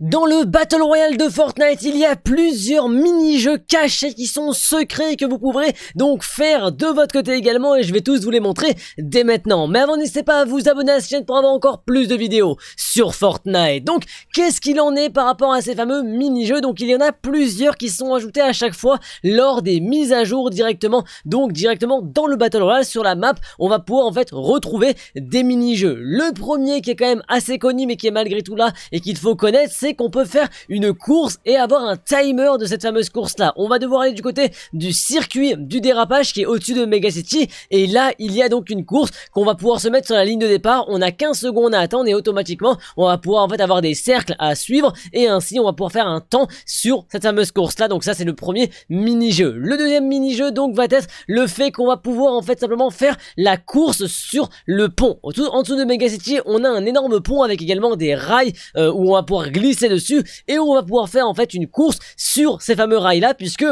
Dans le Battle Royale de Fortnite, il y a plusieurs mini-jeux cachés qui sont secrets que vous pourrez donc faire de votre côté également et je vais tous vous les montrer dès maintenant. Mais avant, n'hésitez pas à vous abonner à cette chaîne pour avoir encore plus de vidéos sur Fortnite. Donc, qu'est-ce qu'il en est par rapport à ces fameux mini-jeux Donc, il y en a plusieurs qui sont ajoutés à chaque fois lors des mises à jour directement, donc directement dans le Battle Royale sur la map. On va pouvoir en fait retrouver des mini-jeux. Le premier qui est quand même assez connu mais qui est malgré tout là et qu'il faut connaître, c'est qu'on peut faire une course et avoir un timer de cette fameuse course là. On va devoir aller du côté du circuit du dérapage qui est au-dessus de Megacity et là il y a donc une course qu'on va pouvoir se mettre sur la ligne de départ. On a 15 secondes à attendre et automatiquement on va pouvoir en fait avoir des cercles à suivre et ainsi on va pouvoir faire un temps sur cette fameuse course là. Donc ça c'est le premier mini-jeu. Le deuxième mini-jeu donc va être le fait qu'on va pouvoir en fait simplement faire la course sur le pont. En dessous de Megacity on a un énorme pont avec également des rails euh, où on va pouvoir glisser dessus et on va pouvoir faire en fait une course sur ces fameux rails là puisque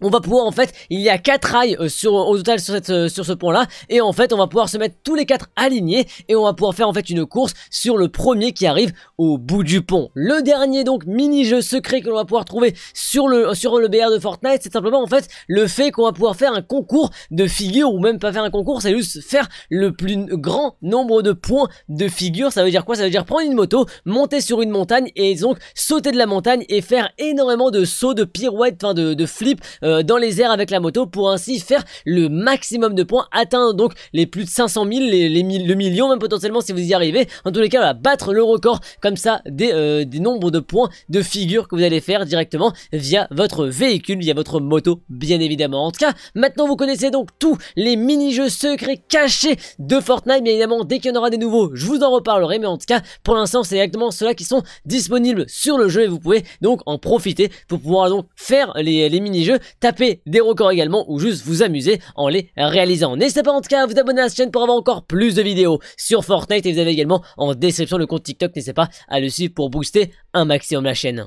on va pouvoir en fait, il y a quatre rails euh, sur, au total sur, euh, ce pont là et en fait on va pouvoir se mettre tous les quatre alignés et on va pouvoir faire en fait une course sur le premier qui arrive au bout du pont. Le dernier donc mini-jeu secret que l'on va pouvoir trouver sur le, sur le BR de Fortnite c'est simplement en fait le fait qu'on va pouvoir faire un concours de figures ou même pas faire un concours c'est juste faire le plus grand nombre de points de figures ça veut dire quoi Ça veut dire prendre une moto, monter sur une montagne et donc sauter de la montagne et faire énormément de sauts, de pirouettes, enfin de flips euh, dans les airs avec la moto pour ainsi faire le maximum de points, atteindre donc les plus de 500 000, les, le million même potentiellement si vous y arrivez. En tous les cas, va battre le record comme ça des, euh, nombres de points de figures que vous allez faire directement via votre véhicule, via votre moto bien évidemment. En tout cas, maintenant vous connaissez donc tous les mini-jeux secrets cachés de Fortnite. Bien évidemment, dès qu'il y en aura des nouveaux, je vous en reparlerai. Mais en tout cas, pour l'instant, c'est exactement ceux-là qui sont disponibles sur le jeu et vous pouvez donc en profiter pour pouvoir donc faire les, les mini-jeux taper des records également ou juste vous amuser en les réalisant. N'hésitez pas en tout cas à vous abonner à la chaîne pour avoir encore plus de vidéos sur Fortnite et vous avez également en description le compte TikTok, n'hésitez pas à le suivre pour booster un maximum la chaîne.